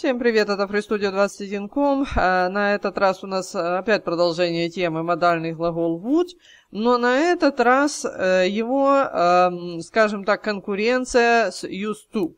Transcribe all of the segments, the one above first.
Всем привет, это FreeStudio 21.com. Э, на этот раз у нас э, опять продолжение темы модальный глагол would, но на этот раз э, его, эм, скажем так, конкуренция с used to.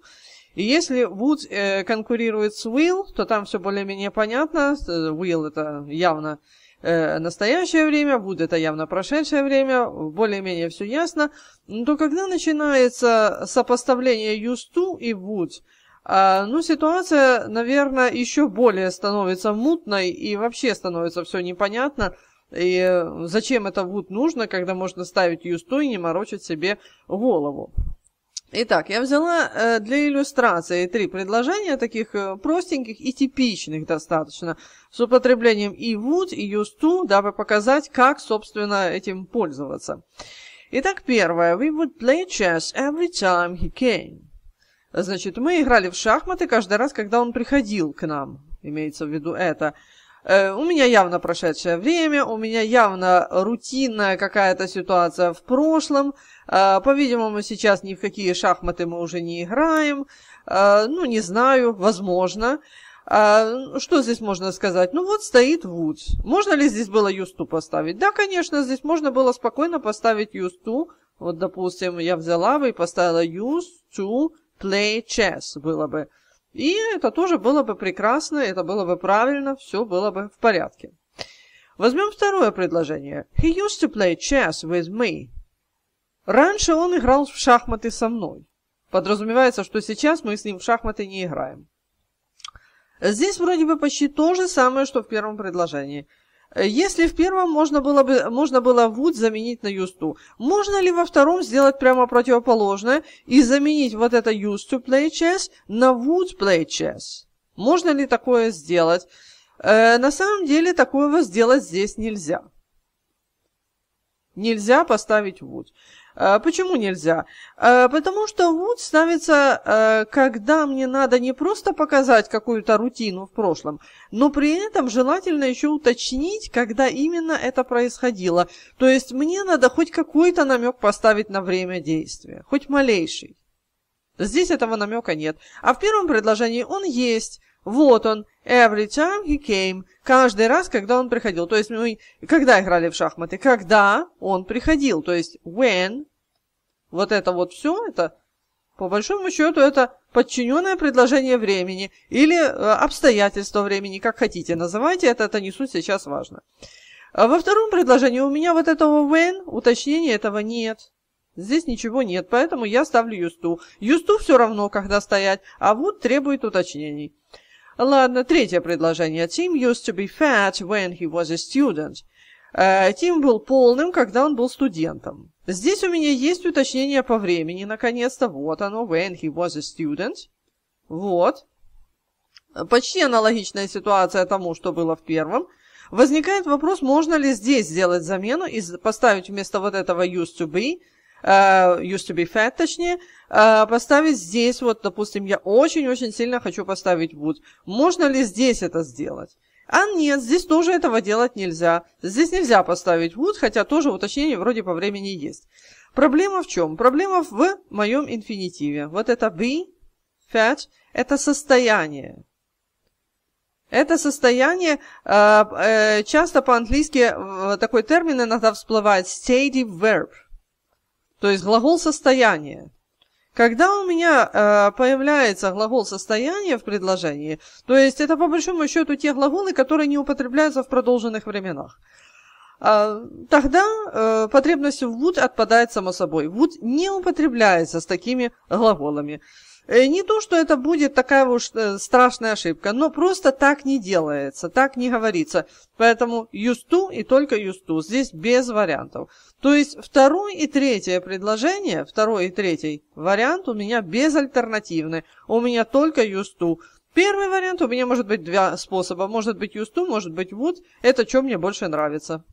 И если would конкурирует с will, то там все более-менее понятно. Will это явно настоящее время, would это явно прошедшее время, более-менее все ясно. Но то когда начинается сопоставление used to и would – а, ну, ситуация, наверное, еще более становится мутной и вообще становится все непонятно. И зачем это Вуд нужно, когда можно ставить Юсту и не морочить себе голову. Итак, я взяла э, для иллюстрации три предложения, таких э, простеньких и типичных достаточно, с употреблением и would, и used to, дабы показать, как, собственно, этим пользоваться. Итак, первое. We would play chess every time he came. Значит, мы играли в шахматы каждый раз, когда он приходил к нам. Имеется в виду это. Э, у меня явно прошедшее время, у меня явно рутинная какая-то ситуация в прошлом. Э, По-видимому, сейчас ни в какие шахматы мы уже не играем. Э, ну, не знаю, возможно. А, что здесь можно сказать? Ну вот стоит Вудс. Можно ли здесь было Юсту поставить? Да, конечно, здесь можно было спокойно поставить Юсту. Вот, допустим, я взяла бы и поставила Юсту play chess было бы. И это тоже было бы прекрасно, это было бы правильно, все было бы в порядке. Возьмем второе предложение. He used to play chess with me. Раньше он играл в шахматы со мной. Подразумевается, что сейчас мы с ним в шахматы не играем. Здесь вроде бы почти то же самое, что в первом предложении – Э, если в первом можно было, бы, можно было would заменить на used можно ли во втором сделать прямо противоположное и заменить вот это used play chess на would play chess? Можно ли такое сделать? Э, на самом деле такого сделать здесь нельзя. Нельзя поставить would. А, почему нельзя? А, потому что вот становится, а, когда мне надо не просто показать какую-то рутину в прошлом, но при этом желательно еще уточнить, когда именно это происходило. То есть мне надо хоть какой-то намек поставить на время действия, хоть малейший. Здесь этого намека нет. А в первом предложении он есть. Вот он, every time he came. Каждый раз, когда он приходил. То есть мы когда играли в шахматы? Когда он приходил. То есть when. Вот это вот все, это по большому счету это подчиненное предложение времени или э, обстоятельство времени, как хотите называйте это, это не суть сейчас важно. А во втором предложении у меня вот этого when, уточнения этого нет. Здесь ничего нет, поэтому я ставлю юсту. Юсту все равно, когда стоять, а вот требует уточнений. Ладно, третье предложение. Tim used to be fat when he was a student. Э, Тим был полным, когда он был студентом. Здесь у меня есть уточнение по времени, наконец-то. Вот оно, when he was a student. Вот. Почти аналогичная ситуация тому, что было в первом. Возникает вопрос, можно ли здесь сделать замену и поставить вместо вот этого used to be Э, used to be fat, точнее, э, поставить здесь, вот, допустим, я очень-очень сильно хочу поставить would. Можно ли здесь это сделать? А нет, здесь тоже этого делать нельзя. Здесь нельзя поставить would, хотя тоже уточнение вроде по времени есть. Проблема в чем? Проблема в моем инфинитиве. Вот это be, fat, это состояние. Это состояние, э, часто по-английски такой термин иногда всплывает, steady verb. То есть глагол состояния. Когда у меня э, появляется глагол состояния в предложении, то есть это по большому счету те глаголы, которые не употребляются в продолженных временах, э, тогда э, потребность в would отпадает само собой. Would не употребляется с такими глаголами. Э, не то, что это будет такая уж э, страшная ошибка, но просто так не делается, так не говорится. Поэтому юсту и только юсту, здесь без вариантов. То есть второе и третье предложение, второй и третий вариант у меня без безальтернативны, у меня только юсту. Первый вариант у меня может быть два способа, может быть юсту, может быть would, это что мне больше нравится.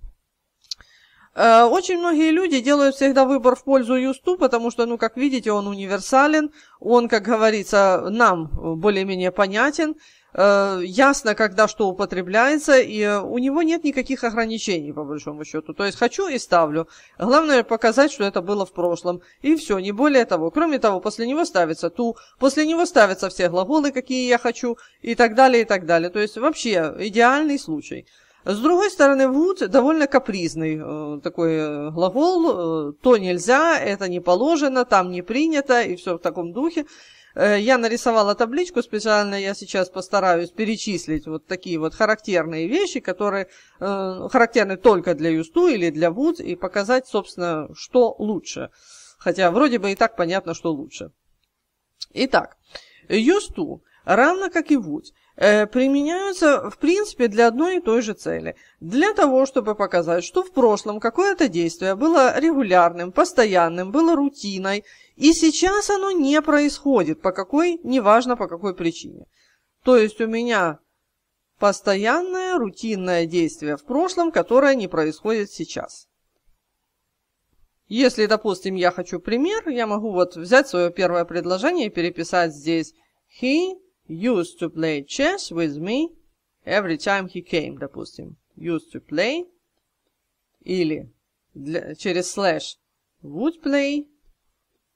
Э, очень многие люди делают всегда выбор в пользу Юсту, потому что, ну, как видите, он универсален, он, как говорится, нам более-менее понятен, э, ясно, когда что употребляется, и э, у него нет никаких ограничений, по большому счету. То есть хочу и ставлю. Главное показать, что это было в прошлом. И все, не более того. Кроме того, после него ставится ту, после него ставятся все глаголы, какие я хочу, и так далее, и так далее. То есть вообще идеальный случай. С другой стороны, would довольно капризный э, такой э, глагол. Э, То нельзя, это не положено, там не принято и все в таком духе. Я нарисовала табличку специально, я сейчас постараюсь перечислить вот такие вот характерные вещи, которые характерны только для Юсту или для Вуд, и показать, собственно, что лучше. Хотя вроде бы и так понятно, что лучше. Итак, Юсту, равно как и Вуд, Э, применяются, в принципе, для одной и той же цели. Для того, чтобы показать, что в прошлом какое-то действие было регулярным, постоянным, было рутиной, и сейчас оно не происходит, по какой, неважно по какой причине. То есть у меня постоянное рутинное действие в прошлом, которое не происходит сейчас. Если, допустим, я хочу пример, я могу вот взять свое первое предложение и переписать здесь he used to play chess with me every time he came, допустим. Used to play. Или для, через слэш would play.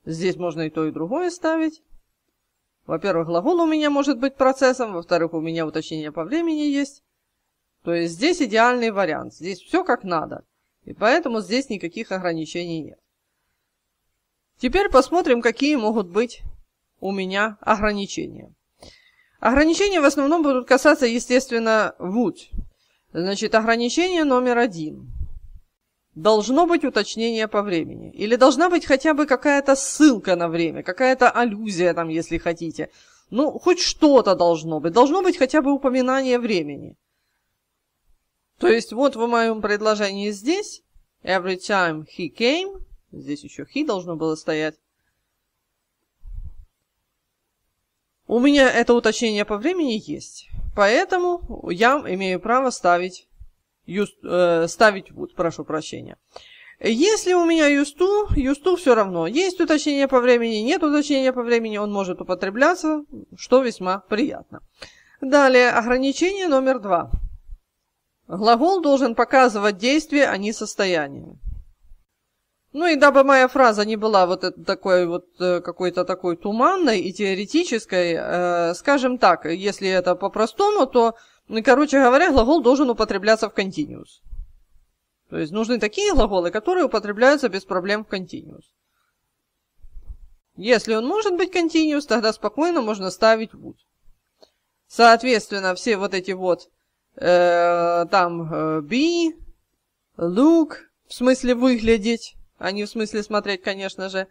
Здесь можно и то, и другое ставить. Во-первых, глагол у меня может быть процессом, во-вторых, у меня уточнение по времени есть. То есть здесь идеальный вариант, здесь все как надо, и поэтому здесь никаких ограничений нет. Теперь посмотрим, какие могут быть у меня ограничения. Ограничения в основном будут касаться, естественно, вуд. Значит, ограничение номер один. Должно быть уточнение по времени. Или должна быть хотя бы какая-то ссылка на время, какая-то аллюзия там, если хотите. Ну, хоть что-то должно быть. Должно быть хотя бы упоминание времени. То есть вот в моем предложении здесь, every time he came, здесь еще he должно было стоять, У меня это уточнение по времени есть, поэтому я имею право ставить, юст, э, ставить would, прошу прощения. Если у меня юсту, юсту все равно. Есть уточнение по времени, нет уточнения по времени, он может употребляться, что весьма приятно. Далее, ограничение номер два. Глагол должен показывать действие, а не состояние. Ну и дабы моя фраза не была вот такой вот э, какой-то такой туманной и теоретической, э, скажем так, если это по-простому, то, ну, короче говоря, глагол должен употребляться в continuous. То есть нужны такие глаголы, которые употребляются без проблем в continuous. Если он может быть continuous, тогда спокойно можно ставить would. Соответственно, все вот эти вот э, там э, be, look, в смысле выглядеть, а не в смысле смотреть, конечно же.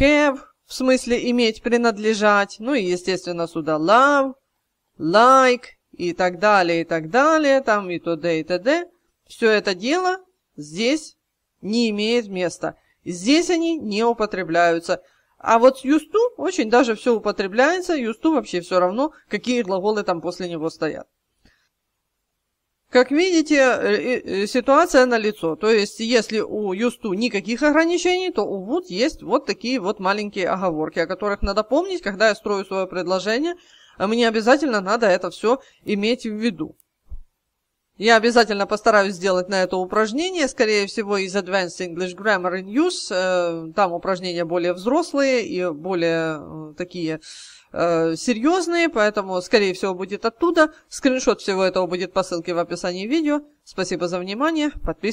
Have в смысле иметь, принадлежать, ну и, естественно, сюда love, like и так далее, и так далее, там и т.д. и т.д. Все это дело здесь не имеет места. Здесь они не употребляются. А вот с used очень даже все употребляется, used to вообще все равно, какие глаголы там после него стоят. Как видите, э, э, э, ситуация на лицо. То есть, если у Юсту никаких ограничений, то у Вуд есть вот такие вот маленькие оговорки, о которых надо помнить, когда я строю свое предложение. А мне обязательно надо это все иметь в виду. Я обязательно постараюсь сделать на это упражнение, скорее всего, из Advanced English Grammar in Use. Там упражнения более взрослые и более такие Э, серьезные, поэтому, скорее всего, будет оттуда. Скриншот всего этого будет по ссылке в описании видео. Спасибо за внимание, подписывайтесь.